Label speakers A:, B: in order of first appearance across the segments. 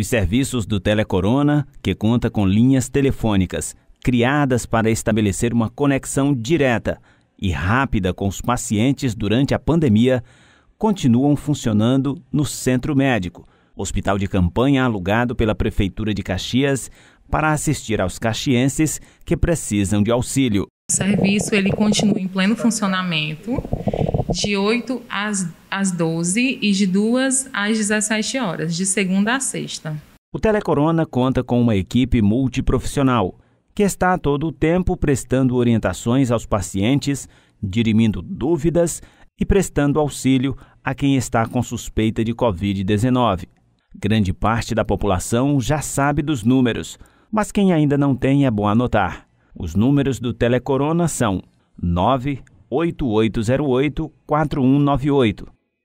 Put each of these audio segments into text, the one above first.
A: Os serviços do Telecorona, que conta com linhas telefônicas criadas para estabelecer uma conexão direta e rápida com os pacientes durante a pandemia, continuam funcionando no Centro Médico, hospital de campanha alugado pela Prefeitura de Caxias para assistir aos caxienses que precisam de auxílio.
B: O serviço ele continua em pleno funcionamento de 8 às às 12 e de 2 às 17 horas, de segunda a sexta.
A: O Telecorona conta com uma equipe multiprofissional que está todo o tempo prestando orientações aos pacientes, dirimindo dúvidas e prestando auxílio a quem está com suspeita de Covid-19. Grande parte da população já sabe dos números, mas quem ainda não tem é bom anotar. Os números do Telecorona são 98808 4198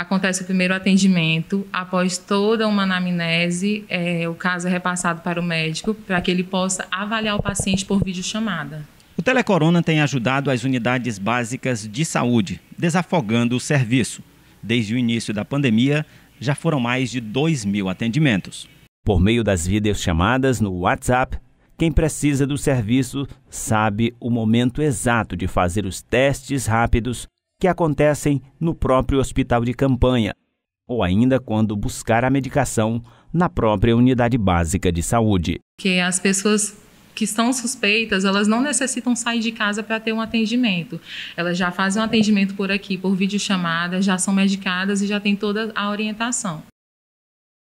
B: acontece o primeiro atendimento. Após toda uma anamnese, é, o caso é repassado para o médico para que ele possa avaliar o paciente por videochamada.
A: O Telecorona tem ajudado as unidades básicas de saúde, desafogando o serviço. Desde o início da pandemia, já foram mais de 2 mil atendimentos. Por meio das videochamadas no WhatsApp, quem precisa do serviço sabe o momento exato de fazer os testes rápidos que acontecem no próprio hospital de campanha, ou ainda quando buscar a medicação na própria unidade básica de saúde.
B: Que as pessoas que estão suspeitas, elas não necessitam sair de casa para ter um atendimento. Elas já fazem um atendimento por aqui, por videochamada, já são medicadas e já tem toda a orientação.